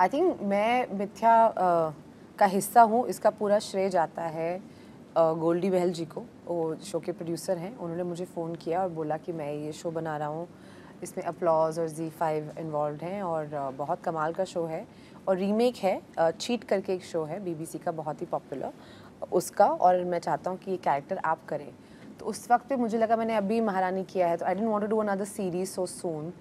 I think मैं मिथ्या uh, का हिस्सा हूँ इसका पूरा श्रेय जाता है गोल्डी बहल जी को वो शो के प्रोड्यूसर हैं उन्होंने मुझे फ़ोन किया और बोला कि मैं ये शो बना रहा हूँ इसमें अपलॉज और जी फाइव इन्वॉल्व हैं और बहुत कमाल का शो है और रीमेक है चीट करके एक शो है बीबीसी का बहुत ही पॉपुलर उसका और मैं चाहता हूँ कि ये कैरेक्टर आप करें तो उस वक्त पे मुझे लगा मैंने अभी महारानी किया है तो I didn't want to do another series so soon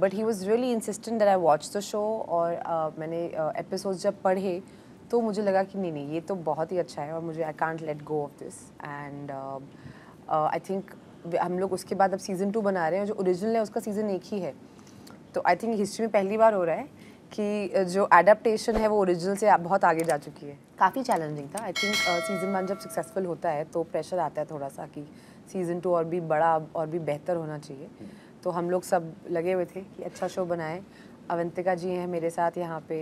but he was really insistent that I watch the show और uh, मैंने एपिसोड uh, जब पढ़े तो मुझे लगा कि नहीं नहीं ये तो बहुत ही अच्छा है और मुझे I can't let go of this and I think हम लोग उसके बाद अब सीज़न टू बना रहे हैं जो ओरिजिनल है उसका सीज़न एक ही है तो आई थिंक हिस्ट्री में पहली बार हो रहा है कि uh, जो एडाप्टेशन है वो ओरिजिनल से बहुत आगे जा चुकी है काफ़ी चैलेंजिंग था आई थिंक सीज़न वन जब सक्सेसफुल होता है तो प्रेशर आता है थोड़ा सा कि सीज़न टू और भी बड़ा और भी बेहतर होना चाहिए hmm. तो हम लोग सब लगे हुए थे कि अच्छा शो बनाए अवंतिका जी हैं मेरे साथ यहाँ पे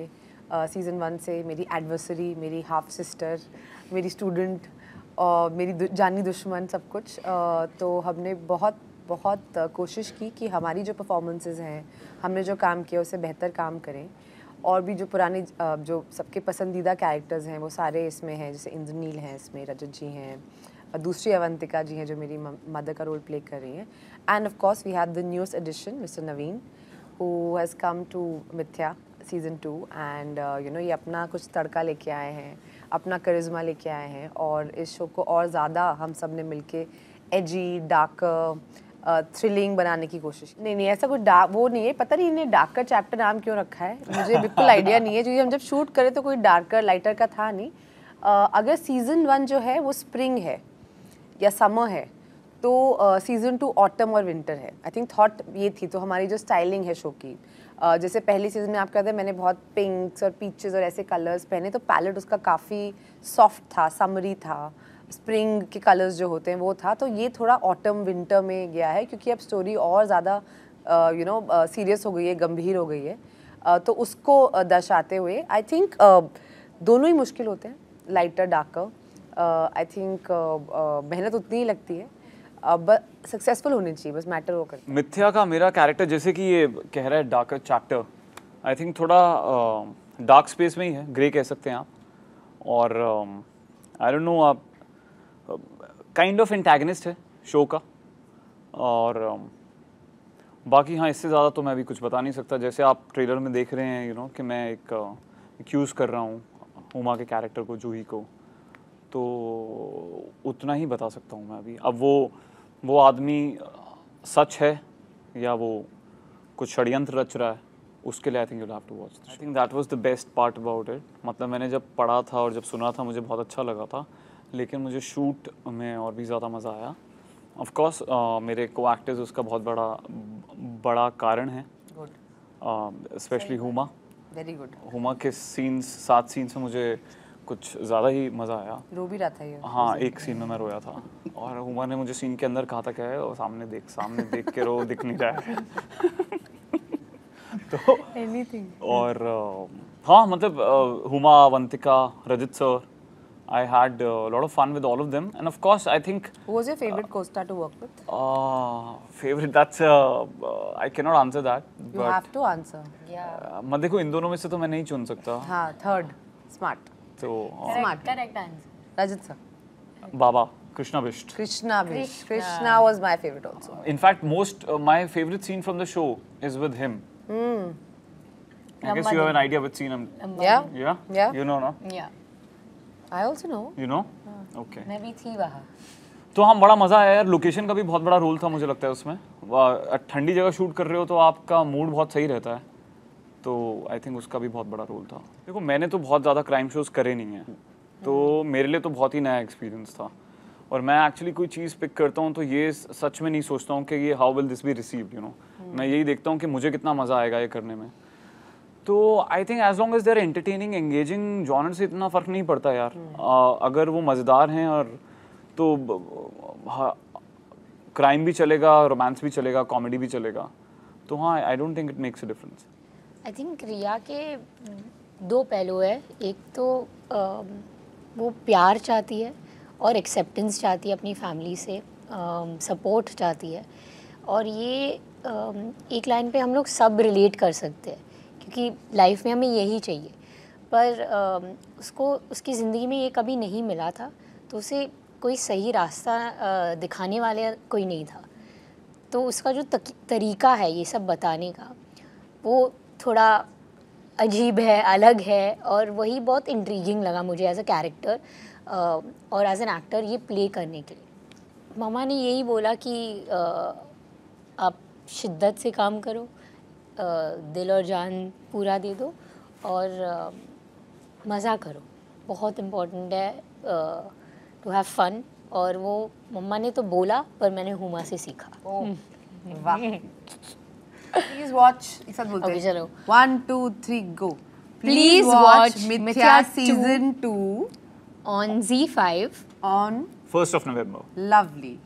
सीज़न वन से मेरी एडवर्सरी मेरी हाफ सिस्टर मेरी स्टूडेंट और मेरी दु, जानी दुश्मन सब कुछ आ, तो हमने बहुत बहुत कोशिश की कि हमारी जो परफॉर्मेंसेज हैं हमने जो काम किया उसे बेहतर काम करें और भी जो पुराने जो सबके पसंदीदा कैरेक्टर्स हैं वो सारे इसमें हैं जैसे इंद्रनील हैं इसमें रजत जी हैं और दूसरी अवंतिका जी हैं जो मेरी मदर का रोल प्ले कर रही हैं and of course we have the new addition mister Naveen who has come to Mithya season two and you know ये अपना कुछ तड़का लेके आए हैं अपना करिश्मा लेके आए हैं और इस शो को और ज़्यादा हम सब ने मिल के एजी डार्क थ्रिलिंग बनाने की कोशिश नहीं नहीं ऐसा कुछ डार्क वो नहीं है पता नहीं इन्हें डार्कर चैप्टर नाम क्यों रखा है मुझे बिल्कुल आइडिया नहीं है क्योंकि हम जब शूट करें तो कोई डार्कर लाइटर का था नहीं uh, अगर सीज़न वन जो है वो स्प्रिंग है या समर है तो सीज़न टू ऑटम और विंटर है आई थिंक थॉट ये थी तो हमारी जो स्टाइलिंग है शो की uh, जैसे पहली सीज़न में आप कहते हैं मैंने बहुत पिंक्स और पीचेस और ऐसे कलर्स पहने तो पैलेट उसका काफ़ी सॉफ्ट था समरी था स्प्रिंग के कलर्स जो होते हैं वो था तो ये थोड़ा ऑटम विंटर में गया है क्योंकि अब स्टोरी और ज़्यादा यू नो सीरियस हो गई है गंभीर हो गई है uh, तो उसको दर्शाते हुए आई थिंक uh, दोनों ही मुश्किल होते हैं लाइटर डार्कर आई थिंक मेहनत उतनी ही लगती है बस सक्सेसफुल होनी चाहिए बस मैटर वो करता मिथ्या का मेरा कैरेक्टर जैसे कि ये कह रहा है डार्कर चैप्टर आई थिंक थोड़ा डार्क स्पेस में ही है ग्रे कह सकते हैं आप और आई डोंट नो आप काइंड ऑफ इंटैगनिस्ट है शो का और uh, बाकी हाँ इससे ज़्यादा तो मैं अभी कुछ बता नहीं सकता जैसे आप ट्रेलर में देख रहे हैं यू you नो know, कि मैं एक एक्यूज़ uh, कर रहा हूँ उमा के कैरेक्टर को जूही को तो उतना ही बता सकता हूँ मैं अभी अब वो वो आदमी सच है या वो कुछ षडयंत्र रच रहा है उसके लिए I think you have to watch I think that was the best part about it मतलब मैंने जब पढ़ा था और जब सुना था मुझे बहुत अच्छा लगा था लेकिन मुझे शूट में और भी ज़्यादा मज़ा आया ऑफकोर्स uh, मेरे को एक्टर्स उसका बहुत बड़ा बड़ा कारण है specially Huma very good Huma के सीन्स सात सीन्स में मुझे कुछ ज़्यादा ही मज़ा आया रो भी रहा था ये हाँ एक सीन में मैं रोया था और हुमा ने मुझे सीन के अंदर कहा था क्या है और सामने देख सामने देख के रो दिख नहीं रहा है तो एनीथिंग और हाँ मतलब Huma Vantika Rajit sir I had a lot of fun with all of them, and of course, I think. Who was your favorite uh, co-star to work with? Uh, favorite? That's uh, uh, I cannot answer that. You but, have to answer. Yeah. Uh, मैं देखो इन दोनों में से तो मैं नहीं चुन सकता. हाँ, third, smart. तो smart correct answer Rajat sir Baba Krishna Bisht Krishna Bisht Krishna was my favourite also in fact most my favourite scene from the show is with him hmm I guess you have an idea with scene him yeah yeah you know ना yeah I also know you know okay मैं भी थी वहां तो हम हाँ, बड़ा मजा आया यार लोकेशन का भी बहुत बड़ा रोल था मुझे लगता है उसमें ठंडी जगह शूट कर रहे हो तो आपका मूड बहुत सही रहता है तो आई थिंक उसका भी बहुत बड़ा रोल था देखो मैंने तो बहुत ज़्यादा क्राइम शोज़ करे नहीं हैं तो मेरे लिए तो बहुत ही नया एक्सपीरियंस था और मैं एक्चुअली कोई चीज़ पिक करता हूँ तो ये सच में नहीं सोचता हूँ कि ये how will this be receive you know मैं यही देखता हूँ कि मुझे कितना मज़ा आएगा ये करने में तो I think as long as they're entertaining engaging genre से इतना फ़र्क नहीं पड़ता यार hmm. आ, अगर वो मज़ेदार हैं और तो क्राइम हाँ, भी चलेगा रोमांस भी चलेगा कॉमेडी भी चलेगा तो हाँ I don't think it makes a difference I think Riya के दो पहलू है एक तो आ, वो प्यार चाहती है और एक्सेप्टेंस चाहती है अपनी फैमिली से सपोर्ट चाहती है और ये आ, एक लाइन पे हम लोग सब रिलेट कर सकते हैं क्योंकि लाइफ में हमें यही चाहिए पर आ, उसको उसकी ज़िंदगी में ये कभी नहीं मिला था तो उसे कोई सही रास्ता आ, दिखाने वाले कोई नहीं था तो उसका जो तरीका है ये सब बताने का वो थोड़ा अजीब है अलग है और वही बहुत इंट्रीगिंग लगा मुझे एज अ कैरेक्टर और एज एन एक्टर ये प्ले करने के लिए मामा ने यही बोला कि uh, आप शिद्दत से काम करो uh, दिल और जान पूरा दे दो और uh, मज़ा करो बहुत इम्पोर्टेंट है टू हैव फन और वो मम्मा ने तो बोला पर मैंने हुमा से सीखा हम्म। वाह प्लीज वॉच एक go please watch Mithya season two on ZEE5 on first of November lovely